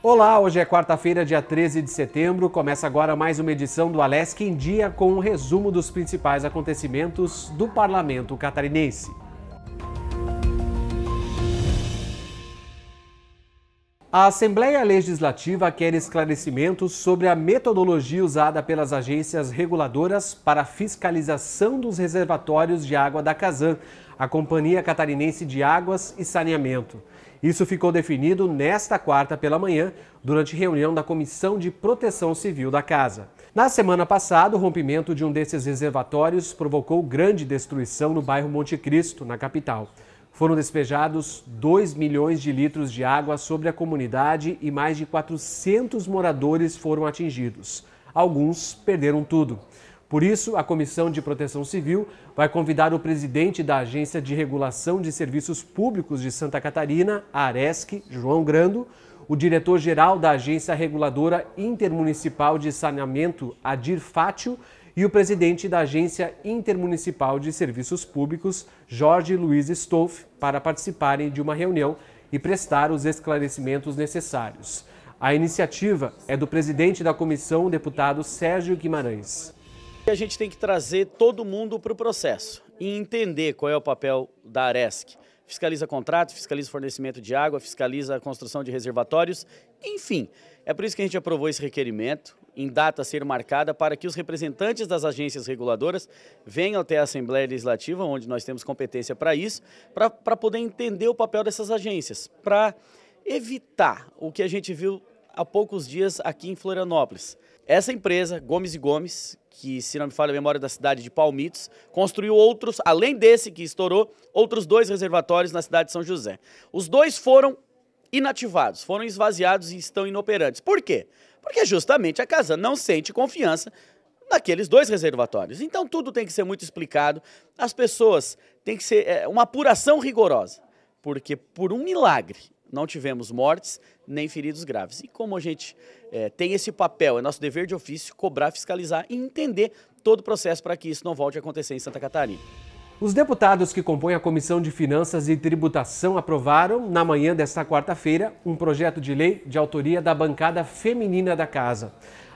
Olá, hoje é quarta-feira, dia 13 de setembro. Começa agora mais uma edição do Alesc em Dia com um resumo dos principais acontecimentos do parlamento catarinense. A Assembleia Legislativa quer esclarecimentos sobre a metodologia usada pelas agências reguladoras para fiscalização dos reservatórios de água da Casan, a Companhia Catarinense de Águas e Saneamento. Isso ficou definido nesta quarta pela manhã, durante reunião da Comissão de Proteção Civil da Casa. Na semana passada, o rompimento de um desses reservatórios provocou grande destruição no bairro Monte Cristo, na capital. Foram despejados 2 milhões de litros de água sobre a comunidade e mais de 400 moradores foram atingidos. Alguns perderam tudo. Por isso, a Comissão de Proteção Civil vai convidar o presidente da Agência de Regulação de Serviços Públicos de Santa Catarina, ARESC, João Grando, o diretor-geral da Agência Reguladora Intermunicipal de Saneamento, Adir Fátio, e o presidente da Agência Intermunicipal de Serviços Públicos, Jorge Luiz Stolf, para participarem de uma reunião e prestar os esclarecimentos necessários. A iniciativa é do presidente da comissão, deputado Sérgio Guimarães. A gente tem que trazer todo mundo para o processo e entender qual é o papel da Aresc. Fiscaliza contrato, fiscaliza fornecimento de água, fiscaliza a construção de reservatórios, enfim. É por isso que a gente aprovou esse requerimento, em data a ser marcada, para que os representantes das agências reguladoras venham até a Assembleia Legislativa, onde nós temos competência para isso, para poder entender o papel dessas agências, para evitar o que a gente viu há poucos dias aqui em Florianópolis. Essa empresa, Gomes e Gomes, que se não me falha a memória é da cidade de Palmitos, construiu outros, além desse que estourou, outros dois reservatórios na cidade de São José. Os dois foram inativados, foram esvaziados e estão inoperantes. Por quê? Porque justamente a casa não sente confiança naqueles dois reservatórios. Então tudo tem que ser muito explicado. As pessoas têm que ser é, uma apuração rigorosa, porque por um milagre não tivemos mortes nem feridos graves. E como a gente é, tem esse papel, é nosso dever de ofício cobrar, fiscalizar e entender todo o processo para que isso não volte a acontecer em Santa Catarina. Os deputados que compõem a Comissão de Finanças e Tributação aprovaram, na manhã desta quarta-feira, um projeto de lei de autoria da bancada feminina da Casa.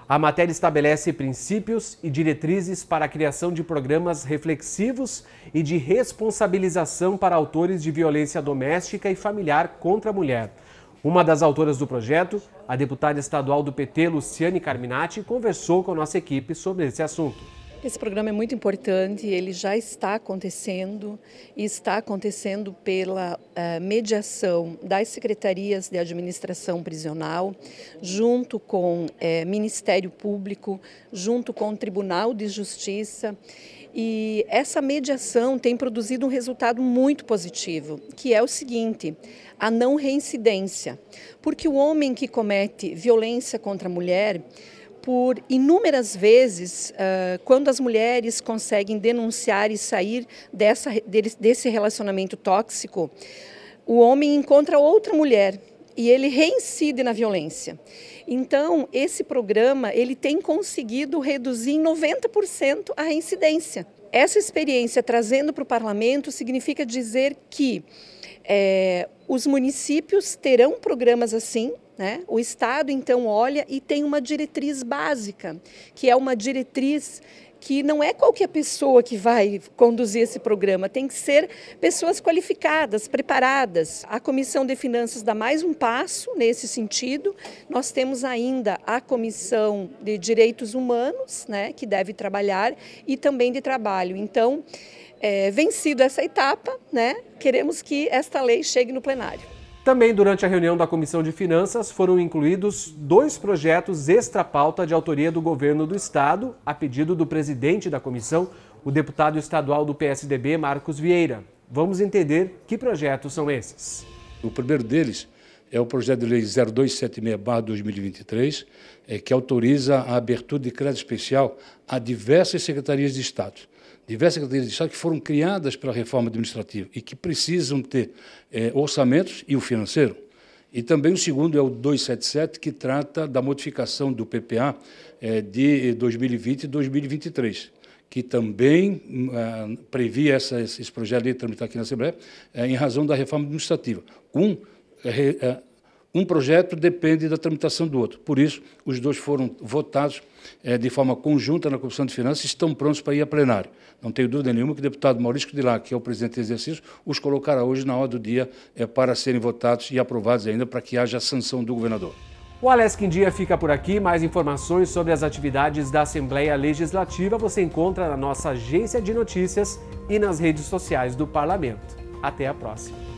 A matéria estabelece princípios e diretrizes para a criação de programas reflexivos e de responsabilização para autores de violência doméstica e familiar contra a mulher. Uma das autoras do projeto, a deputada estadual do PT, Luciane Carminati, conversou com a nossa equipe sobre esse assunto. Esse programa é muito importante, ele já está acontecendo e está acontecendo pela eh, mediação das secretarias de administração prisional, junto com eh, Ministério Público, junto com o Tribunal de Justiça. E essa mediação tem produzido um resultado muito positivo, que é o seguinte: a não reincidência. Porque o homem que comete violência contra a mulher por inúmeras vezes, ah, quando as mulheres conseguem denunciar e sair dessa, desse relacionamento tóxico, o homem encontra outra mulher e ele reincide na violência. Então, esse programa ele tem conseguido reduzir em 90% a reincidência. Essa experiência trazendo para o parlamento significa dizer que é, os municípios terão programas assim né? O Estado, então, olha e tem uma diretriz básica, que é uma diretriz que não é qualquer pessoa que vai conduzir esse programa, tem que ser pessoas qualificadas, preparadas. A Comissão de Finanças dá mais um passo nesse sentido. Nós temos ainda a Comissão de Direitos Humanos, né, que deve trabalhar, e também de trabalho. Então, é, vencido essa etapa, né, queremos que esta lei chegue no plenário. Também durante a reunião da Comissão de Finanças foram incluídos dois projetos extra-pauta de autoria do governo do Estado, a pedido do presidente da comissão, o deputado estadual do PSDB, Marcos Vieira. Vamos entender que projetos são esses. O primeiro deles é o projeto de lei 0276-2023, é, que autoriza a abertura de crédito especial a diversas secretarias de Estado diversas secretarias de Estado que foram criadas para a reforma administrativa e que precisam ter é, orçamentos e o financeiro. E também o segundo é o 277, que trata da modificação do PPA é, eh, de 2020 eh, e 2023, que também é, previa essa, esse projeto de tramitar aqui na Assembleia, é, em razão da reforma administrativa. Um, um projeto depende da tramitação do outro. Por isso, os dois foram votados é, de forma conjunta na Comissão de Finanças e estão prontos para ir a plenário. Não tenho dúvida nenhuma que o deputado Maurício de Dilac, que é o presidente do exercício, os colocará hoje na hora do dia é, para serem votados e aprovados ainda para que haja a sanção do governador. O Alesc em Dia fica por aqui. Mais informações sobre as atividades da Assembleia Legislativa você encontra na nossa agência de notícias e nas redes sociais do Parlamento. Até a próxima.